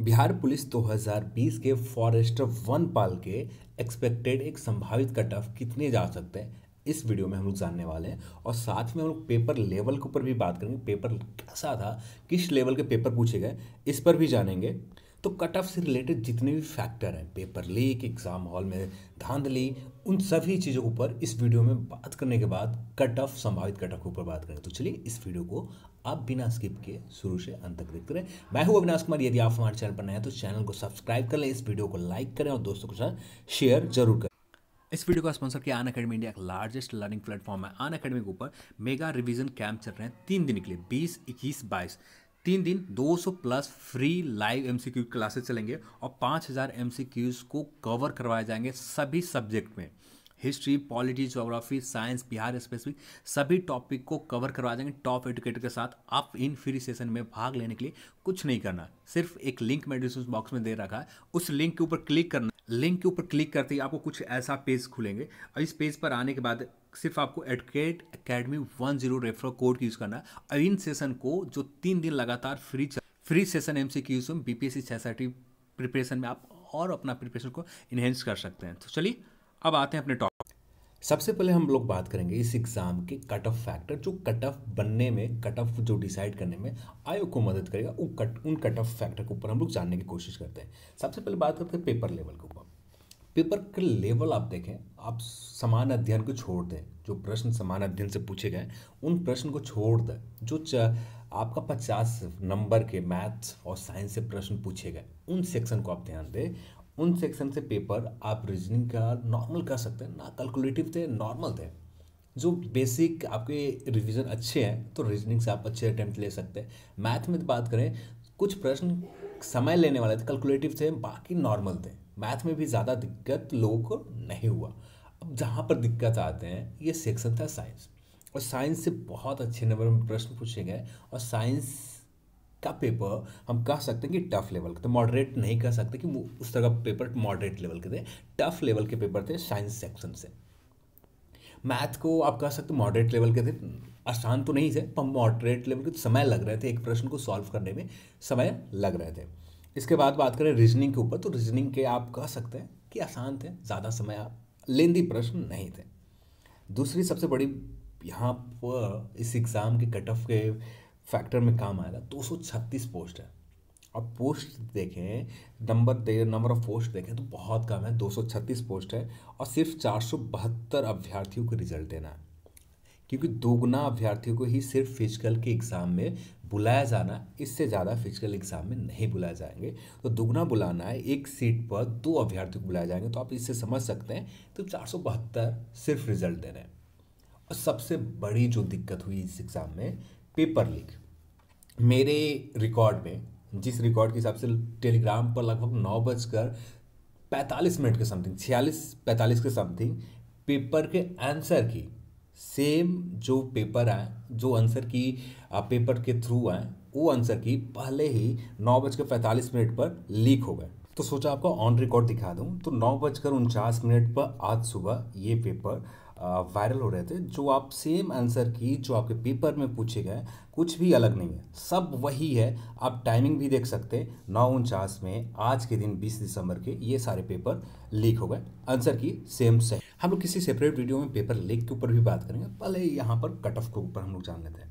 Bihar police 2020 के forest one पाल के expected एक संभावित कट ऑफ कितने जा सकते हैं इस वीडियो में हम लोग जानने वाले हैं और साथ में हम लोग पेपर लेवल के ऊपर भी बात करेंगे पेपर कैसा था किस लेवल के पेपर पूछे गए इस पर भी जानेंगे तो कट ऑफ से रिलेटेड जितने भी फैक्टर हैं पेपर लीक एग्ज़ाम हॉल में धांधली उन सभी चीज़ों के ऊपर इस वीडियो में बात करने के बाद कट ऑफ संभावित कट ऑफ के ऊपर बात करें तो चलिए इस वीडियो को आप बिना स्किप किए शुरू से अंत तक देखते रहें मैं हूं अविनाश कुमार यदि आप हमारे चैनल पर नए हैं तो चैनल को सब्सक्राइब कर लें इस वीडियो को लाइक करें और दोस्तों के साथ शेयर जरूर करें इस वीडियो का स्पॉन्सर किया अन अकेडमी इंडिया का लार्जेस्ट लर्निंग प्लेटफॉर्म है अन अकेडमी के ऊपर मेगा रिवीजन कैंप चल रहे हैं तीन दिन के लिए बीस इक्कीस बाईस तीन दिन 200 plus free live M classes चलेंगे और 5000 हज़ार को कवर करवाए जाएंगे सभी सब्जेक्ट में history polity geography science Bihar specific सभी टॉपिक को कवर करवा देंगे टॉप एडुकेटर के साथ आप इन फ्री सेशन में भाग लेने के लिए कुछ नहीं करना सिर्फ एक लिंक मैं डिस्क्रिप्शन बॉक्स में दे रखा है उस लिंक के ऊपर क्लिक करना लिंक के ऊपर क्लिक करते ही आपको कुछ ऐसा पेज खुलेंगे और इस पेज पर आने के बाद सिर्फ आपको एडकेट academy one zero refer code use करना है और इन सेशन को जो तीन दिन लगातार free free session M C Qs B P S C छः प्रिपरेशन में आप और अपना प्रिपरेशन को इन्हेंस कर सकते हैं तो चलिए अब आते हैं अपने टॉप सबसे पहले हम लोग बात करेंगे इस एग्ज़ाम के कट ऑफ फैक्टर जो कट ऑफ बनने में कट ऑफ जो डिसाइड करने में आयोग को मदद करेगा उन कट उन कट ऑफ फैक्टर के ऊपर हम लोग जानने की कोशिश करते हैं सबसे पहले बात करते हैं पेपर लेवल के ऊपर पेपर के लेवल आप देखें आप समान अध्ययन को छोड़ दें जो प्रश्न समान अध्ययन से पूछे गए उन प्रश्न को छोड़ दें जो आपका पचास नंबर के मैथ्स और साइंस से प्रश्न पूछे गए उन सेक्शन को आप ध्यान दें उन सेक्शन से पेपर आप रीजनिंग का नॉर्मल कर सकते हैं ना कैलकुलेटिव थे नॉर्मल थे जो बेसिक आपके रिवीजन अच्छे हैं तो रीजनिंग से आप अच्छे अटैम्प्ट ले सकते हैं मैथ में बात करें कुछ प्रश्न समय लेने वाले थे कैलकुलेटिव थे बाकी नॉर्मल थे मैथ में भी ज़्यादा दिक्कत लोगों को नहीं हुआ अब जहाँ पर दिक्कत आते हैं ये सेक्शन था साइंस और साइंस से बहुत अच्छे नंबर में प्रश्न पूछे गए और साइंस का पेपर हम कह सकते हैं कि टफ लेवल का तो मॉडरेट नहीं कह सकते कि उस तरह का पेपर मॉडरेट लेवल के थे टफ लेवल के पेपर थे साइंस सेक्शन से मैथ को आप कह सकते मॉडरेट लेवल के थे आसान तो नहीं थे पर मॉडरेट लेवल के समय लग रहे थे एक प्रश्न को सॉल्व करने में समय लग रहे थे इसके बाद बात करें रीजनिंग के ऊपर तो रीजनिंग के आप कह सकते हैं कि आसान थे ज़्यादा समय आप लेंदी प्रश्न नहीं थे दूसरी सबसे बड़ी यहाँ पर इस एग्ज़ाम के कट ऑफ के फैक्टर में काम आएगा दो सौ छत्तीस पोस्ट है और पोस्ट देखें नंबर दे नंबर ऑफ पोस्ट देखें तो बहुत कम है दो सौ छत्तीस पोस्ट है और सिर्फ चार सौ बहत्तर अभ्यर्थियों को रिजल्ट देना है क्योंकि दोगुना अभ्यर्थियों को ही सिर्फ फिजिकल के एग्ज़ाम में बुलाया जाना इससे ज़्यादा फिजिकल एग्ज़ाम में नहीं बुलाए जाएंगे तो दोगुना बुलाना है एक सीट पर दो अभ्यर्थियों को बुलाए जाएंगे तो आप इससे समझ सकते हैं तो चार सिर्फ रिजल्ट दे रहे हैं और सबसे बड़ी जो दिक्कत हुई इस एग्ज़ाम में पेपर लीक मेरे रिकॉर्ड में जिस रिकॉर्ड के हिसाब से टेलीग्राम पर लगभग नौ बजकर पैंतालीस मिनट के समथिंग छियालीस पैंतालीस के समथिंग पेपर के आंसर की सेम जो पेपर आए जो आंसर की पेपर के थ्रू आए वो आंसर की पहले ही नौ बजकर पैंतालीस मिनट पर लीक हो गए तो सोचा आपको ऑन रिकॉर्ड दिखा दूँ तो नौ बजकर उनचास मिनट पर आज सुबह ये पेपर वायरल हो रहे थे जो आप सेम आंसर की जो आपके पेपर में पूछे गए कुछ भी अलग नहीं है सब वही है आप टाइमिंग भी देख सकते हैं नौ उनचास में आज के दिन बीस दिसंबर के ये सारे पेपर लीक हो गए आंसर की सेम सही हम लोग किसी सेपरेट वीडियो में पेपर लीक के ऊपर भी बात करेंगे पहले यहाँ पर कट ऑफ के ऊपर हम लोग जान लेते हैं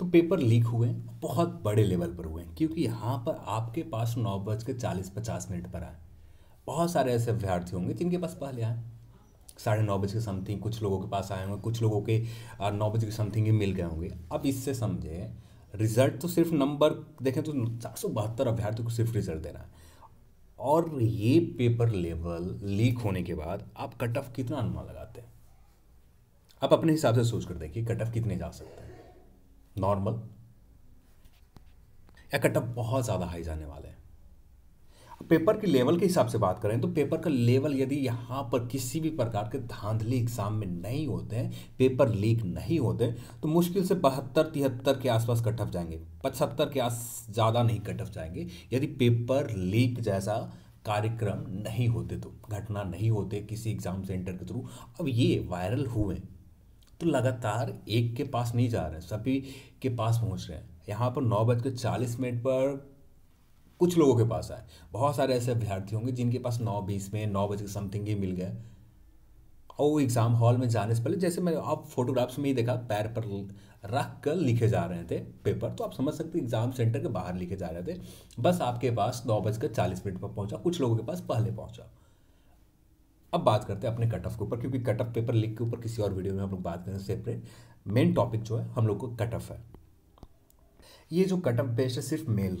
तो पेपर लीक हुए बहुत बड़े लेवल पर हुए हैं क्योंकि यहाँ पर आपके पास नौ बज के चालीस पचास मिनट पर आए बहुत सारे ऐसे अभ्यर्थी होंगे जिनके पास पहले आए साढ़े नौ बजे के समथिंग कुछ लोगों के पास आए होंगे कुछ लोगों के नौ बजे के समथिंग ही मिल गए होंगे अब इससे समझे रिजल्ट तो सिर्फ नंबर देखें तो चार सौ बहत्तर अभ्यर्थियों को सिर्फ रिजल्ट देना है और ये पेपर लेवल लीक होने के बाद आप कट ऑफ कितना अनुमान लगाते हैं आप अपने हिसाब से सोच कर देखिए कट ऑफ कितने जा सकते हैं नॉर्मल या कट ऑफ बहुत ज़्यादा हाई जाने वाले हैं पेपर के लेवल के हिसाब से बात करें तो पेपर का लेवल यदि यहाँ पर किसी भी प्रकार के धांधली एग्जाम में नहीं होते हैं पेपर लीक नहीं होते तो मुश्किल से बहत्तर तिहत्तर के आसपास कट ऑफ जाएंगे पचहत्तर के आस ज़्यादा नहीं कट ऑफ जाएंगे यदि पेपर लीक जैसा कार्यक्रम नहीं होते तो घटना नहीं होते किसी एग्ज़ाम सेंटर के थ्रू अब ये वायरल हुए तो लगातार एक के पास नहीं जा रहे सभी के पास पहुंच रहे हैं यहाँ पर नौ बज के चालीस मिनट पर कुछ लोगों के पास आए बहुत सारे ऐसे अभ्यर्थी होंगे जिनके पास नौ बीस में नौ बजे के समथिंग ही मिल गए और वो एग्ज़ाम हॉल में जाने से पहले जैसे मैंने आप फोटोग्राफ्स में ही देखा पैर पर रख कर लिखे जा रहे थे पेपर तो आप समझ सकते एग्ज़ाम सेंटर के बाहर लिखे जा रहे थे बस आपके पास नौ बजकर चालीस मिनट पर पहुंचा कुछ लोगों के पास पहले पहुंचा अब बात करते हैं अपने कट ऑफ के ऊपर क्योंकि कट ऑफ पेपर लिख के ऊपर किसी और वीडियो में हम लोग बात करें सेपरेट मेन टॉपिक जो है हम लोग को कट ऑफ है ये जो कट ऑफ है सिर्फ मेल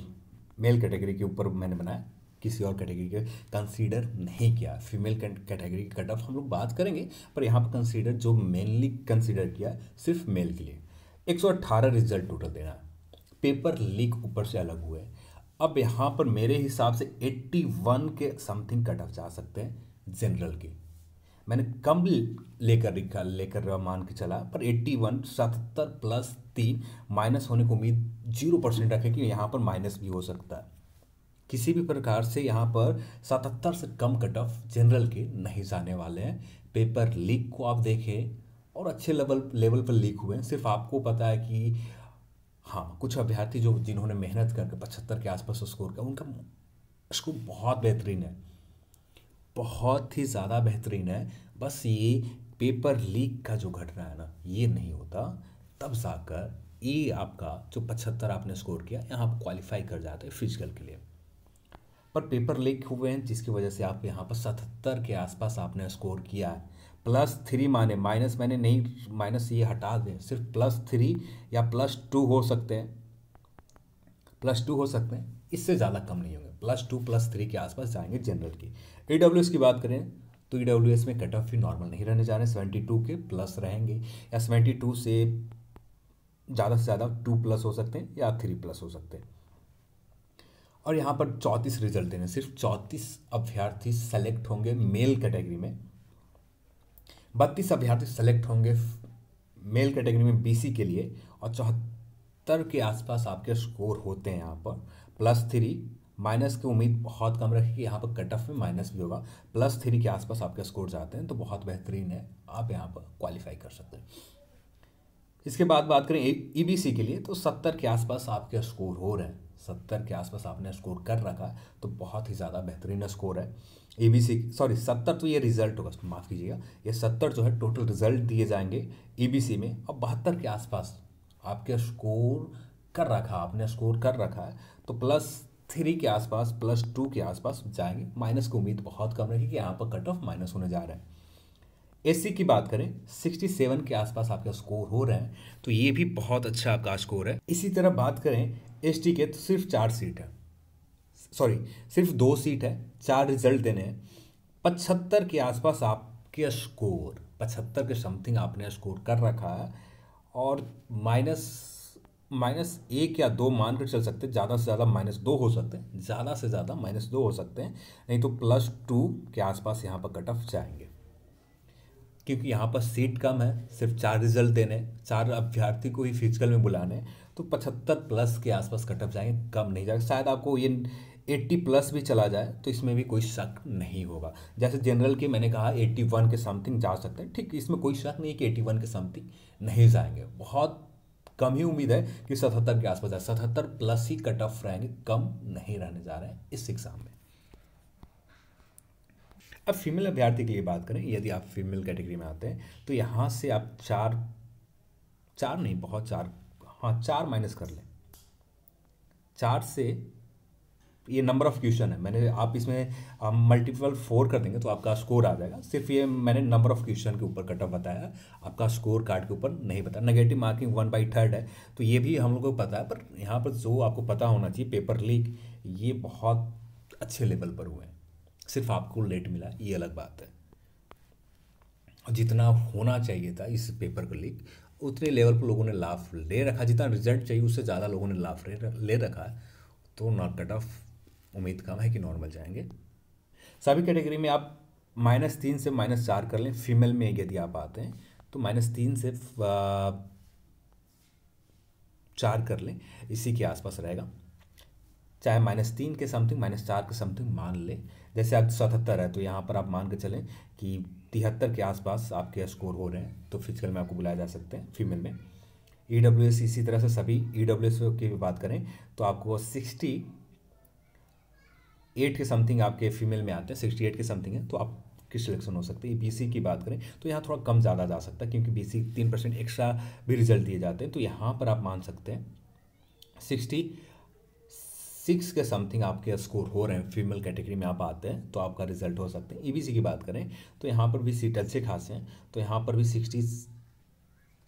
मेल कैटेगरी के ऊपर मैंने बनाया किसी और कैटेगरी के कंसीडर नहीं किया फीमेल कैटेगरी कट ऑफ हम लोग बात करेंगे पर यहाँ पर कंसीडर जो मेनली कंसीडर किया सिर्फ मेल के लिए 118 रिजल्ट टोटल देना पेपर लीक ऊपर से अलग हुए अब यहाँ पर मेरे हिसाब से 81 के समथिंग कट ऑफ जा सकते हैं जनरल के मैंने कम लेकर लिखा लेकर मान के चला पर 81 सतहत्तर प्लस तीन माइनस होने की उम्मीद जीरो परसेंट रखें कि यहाँ पर माइनस भी हो सकता है किसी भी प्रकार से यहाँ पर सतहत्तर से कम कट ऑफ जनरल के नहीं जाने वाले हैं पेपर लीक को आप देखें और अच्छे लेवल लेवल पर लीक हुए हैं सिर्फ आपको पता है कि हाँ कुछ अभ्यर्थी जो जिन्होंने मेहनत करके पचहत्तर के आसपास स्कोर किया उनका स्कोर बहुत बेहतरीन है बहुत ही ज़्यादा बेहतरीन है बस ये पेपर लीक का जो घटना है ना ये नहीं होता तब जाकर ये e आपका जो पचहत्तर आपने स्कोर किया यहाँ आप क्वालिफाई कर जाते हैं फिजिकल के लिए पर पेपर लीक हुए हैं जिसकी वजह से आप यहाँ पर सतहत्तर के आसपास आपने स्कोर किया है प्लस थ्री माने माइनस मैंने नहीं माइनस ये हटा दें सिर्फ प्लस थ्री या प्लस टू हो सकते हैं प्लस टू हो सकते हैं इससे ज़्यादा कम नहीं होंगे प्लस टू प्लस थ्री के आसपास जाएंगे जनरल की ई डब्ल्यू एस की बात करें तो ई डब्ल्यू एस में कट ऑफ भी नॉर्मल नहीं रहने जा रहे सेवेंटी टू के प्लस रहेंगे या सेवेंटी टू से ज़्यादा से ज़्यादा टू प्लस हो सकते हैं या थ्री प्लस हो सकते हैं और यहाँ पर चौंतीस रिजल्ट देने सिर्फ चौंतीस अभ्यर्थी सेलेक्ट होंगे मेल कैटेगरी में बत्तीस अभ्यर्थी सेलेक्ट होंगे मेल कैटेगरी में बीसी के लिए और चौहत्तर के आसपास आपके स्कोर होते हैं यहाँ पर प्लस थ्री माइनस की उम्मीद बहुत कम रखी कि यहाँ पर कट ऑफ में माइनस भी होगा प्लस थ्री के आसपास आपके स्कोर जाते हैं तो बहुत बेहतरीन है आप यहाँ पर क्वालिफाई कर सकते हैं इसके बाद बात करें ई बी सी के लिए तो सत्तर के आसपास आपके स्कोर हो रहे हैं सत्तर के आसपास आपने स्कोर कर रखा है तो बहुत ही ज़्यादा बेहतरीन स्कोर है ए बी सी सॉरी सत्तर तो ये रिजल्ट होगा माफ़ कीजिएगा ये सत्तर जो है टोटल रिजल्ट दिए जाएंगे ई बी सी में और बहत्तर के आसपास आपके स्कोर कर रखा आपने स्कोर कर रखा है तो प्लस थ्री के आसपास प्लस टू के आसपास जाएंगे माइनस की उम्मीद बहुत कम रहेगी कि यहाँ पर कट ऑफ माइनस होने जा रहा है एससी की बात करें 67 के आसपास आपका स्कोर हो रहा है तो ये भी बहुत अच्छा आपका स्कोर है इसी तरह बात करें एसटी के तो सिर्फ चार सीट है सॉरी सिर्फ दो सीट है चार रिजल्ट देने हैं पचहत्तर के आसपास आपके स्कोर पचहत्तर के समथिंग आपने स्कोर कर रखा है और माइनस माइनस एक या दो मान कर चल सकते हैं ज़्यादा से ज़्यादा माइनस दो हो सकते हैं ज़्यादा से ज़्यादा माइनस दो हो सकते हैं नहीं तो प्लस टू के आसपास यहाँ पर कट ऑफ जाएंगे क्योंकि यहाँ पर सीट कम है सिर्फ चार रिजल्ट देने चार अभ्यर्थी को ही फिजिकल में बुलाने तो पचहत्तर प्लस के आसपास कट ऑफ जाएंगे कम नहीं जाएगा शायद आपको ये एट्टी प्लस भी चला जाए तो इसमें भी कोई शक नहीं होगा जैसे जनरल के मैंने कहा एट्टी वन के समथिंग जा सकते हैं ठीक इसमें कोई शक नहीं कि एट्टी वन के समथिंग नहीं जाएंगे बहुत कम ही उम्मीद है कि सतहत्तर के आसपास जाए सतहत्तर प्लस ही कट ऑफ रहेंगे कम नहीं रहने जा रहे हैं इस एग्ज़ाम में अब फीमेल अभ्यर्थी के लिए बात करें यदि आप फीमेल कैटेगरी में आते हैं तो यहाँ से आप चार चार नहीं बहुत चार हाँ चार माइनस कर लें चार से ये नंबर ऑफ क्वेश्चन है मैंने आप इसमें मल्टीपल फोर कर देंगे तो आपका स्कोर आ जाएगा सिर्फ ये मैंने नंबर ऑफ क्वेश्चन के ऊपर कटअप बताया आपका स्कोर कार्ड के ऊपर नहीं बताया negative marking one by third है तो ये भी हम लोग को पता है पर यहाँ पर जो आपको पता होना चाहिए पेपर लीक ये बहुत अच्छे लेवल पर हुए हैं सिर्फ आपको लेट मिला ये अलग बात है और जितना होना चाहिए था इस पेपर को लीक उतने लेवल पर लोगों ने लाभ ले रखा जितना रिजल्ट चाहिए उससे ज़्यादा लोगों ने लाभ ले रखा है तो नॉट कट ऑफ उम्मीद कम है कि नॉर्मल जाएंगे सभी कैटेगरी में आप माइनस तीन से माइनस चार कर लें फीमेल में यदि आप आते हैं तो माइनस तीन से चार कर लें इसी के आसपास रहेगा चाहे माइनस तीन के समथिंग माइनस चार के समथिंग मान ले जैसे आप सतहत्तर है तो यहाँ पर आप मान के चलें कि तिहत्तर के आसपास आपके स्कोर हो रहे हैं तो फिजिकल में आपको बुलाया जा सकते हैं फीमेल में ई डब्ल्यू एस इसी तरह से सभी ई डब्ल्यू एस की भी बात करें तो आपको सिक्सटी एट के समथिंग आपके फीमेल में आते हैं सिक्सटी एट के समथिंग है तो आप किस सिलेक्शन हो सकती है बीसी की बात करें तो यहाँ थोड़ा कम ज़्यादा जा सकता है क्योंकि बीसी तीन परसेंट एक्स्ट्रा भी रिजल्ट दिए जाते हैं तो यहाँ पर आप मान सकते हैं सिक्सटी सिक्स के समथिंग आपके स्कोर हो रहे हैं फीमेल कैटेगरी में आप आते हैं तो आपका रिजल्ट हो सकते हैं ईबीसी e की बात करें तो यहाँ पर भी सीट अच्छे खास हैं तो यहाँ पर भी सिक्सटी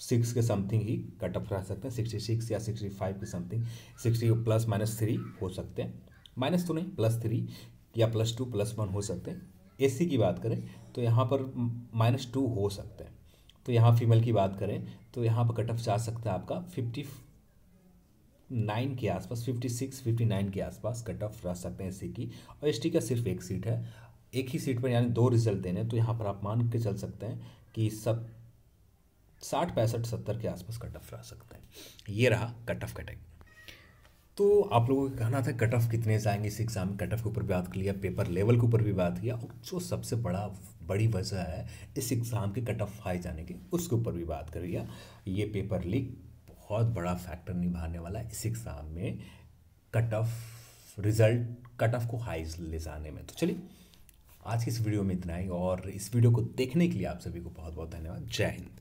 सिक्स के समथिंग ही कट ऑफ रह सकते हैं सिक्सटी सिक्स या सिक्सटी फाइव के something sixty plus minus three हो सकते हैं माइनस तो नहीं प्लस थ्री या प्लस टू प्लस वन हो सकते हैं सी की बात करें तो यहाँ पर माइनस टू हो सकते हैं तो यहाँ फीमेल की बात करें तो यहाँ पर कट ऑफ जा सकता है आपका फिफ्टी नाइन के आसपास फिफ्टी सिक्स फिफ्टी नाइन के आसपास कट ऑफ रह सकते हैं एस की और एस का सिर्फ एक सीट है एक ही सीट पर यानी दो रिजल्ट देने तो यहाँ पर आप मान के चल सकते हैं कि सब साठ पैंसठ सत्तर के आसपास कट ऑफ रह सकते हैं ये रहा कट ऑफ कैटेगरी तो आप लोगों का कहना था कट ऑफ कितने जाएंगे इस एग्ज़ाम में कट ऑफ के ऊपर भी बात लिया पेपर लेवल के ऊपर भी बात किया और जो सबसे बड़ा बड़ी वजह है इस एग्ज़ाम के कट ऑफ हाई जाने की उसके ऊपर भी बात कर लिया ये पेपर लीक बहुत बड़ा फैक्टर निभाने वाला है इस एग्ज़ाम में cut off result cut off को हाई ले जाने में तो चलिए आज की इस वीडियो में इतना ही और इस वीडियो को देखने के लिए आप सभी को बहुत बहुत धन्यवाद जय हिंद